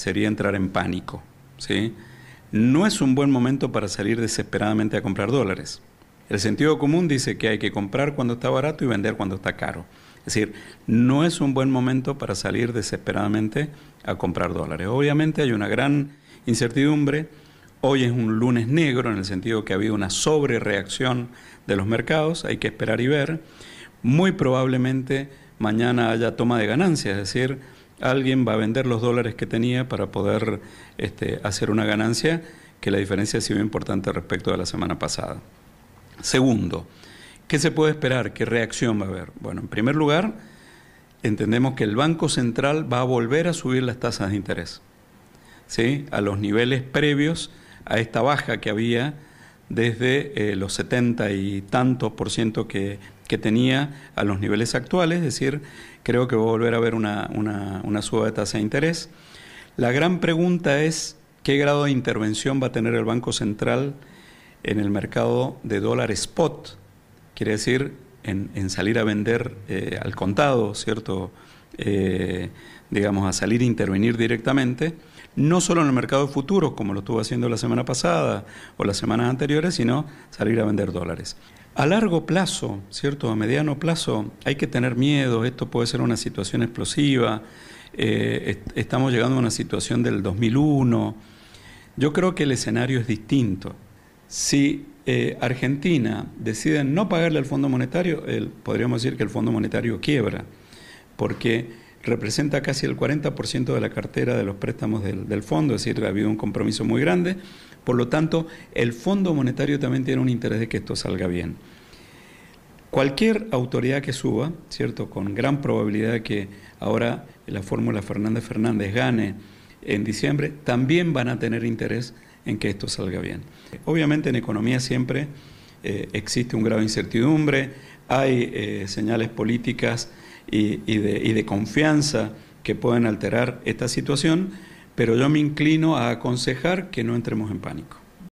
sería entrar en pánico. ¿sí? No es un buen momento para salir desesperadamente a comprar dólares. El sentido común dice que hay que comprar cuando está barato y vender cuando está caro. Es decir, no es un buen momento para salir desesperadamente a comprar dólares. Obviamente hay una gran incertidumbre. Hoy es un lunes negro en el sentido que ha habido una sobrereacción de los mercados. Hay que esperar y ver. Muy probablemente mañana haya toma de ganancias, es decir, alguien va a vender los dólares que tenía para poder este, hacer una ganancia, que la diferencia ha sido importante respecto a la semana pasada. Segundo, ¿qué se puede esperar? ¿Qué reacción va a haber? Bueno, en primer lugar, entendemos que el Banco Central va a volver a subir las tasas de interés, ¿sí? a los niveles previos a esta baja que había desde eh, los 70 y tantos por ciento que, tenía a los niveles actuales, es decir, creo que va a volver a haber una, una, suba de tasa de interés. La gran pregunta es qué grado de intervención va a tener el Banco Central en el mercado de dólar spot, quiere decir en, salir a vender eh, al contado, ¿cierto? Eh, digamos, a salir e intervenir directamente, no solo en el mercado de como lo estuvo haciendo la semana pasada o las semanas anteriores, sino salir a vender dólares. A largo plazo, ¿cierto? A mediano plazo hay que tener miedo, esto puede ser una situación explosiva, eh, estamos llegando a una situación del 2001, yo creo que el escenario es distinto. Si eh, Argentina decide no pagarle al Fondo Monetario, podríamos decir que el Fondo Monetario quiebra porque representa casi el 40% de la cartera de los préstamos del, fondo, es decir, ha habido un compromiso muy grande. Por lo tanto, el Fondo Monetario también tiene un interés de que esto salga bien. Cualquier autoridad que suba, ¿cierto? Con gran probabilidad de que ahora la fórmula Fernández Fernández gane en diciembre, también van a tener interés en que esto salga bien. Obviamente en economía siempre eh, existe un grado de incertidumbre, hay eh, señales políticas y, de, de confianza que pueden alterar esta situación, pero yo me inclino a aconsejar que no entremos en pánico.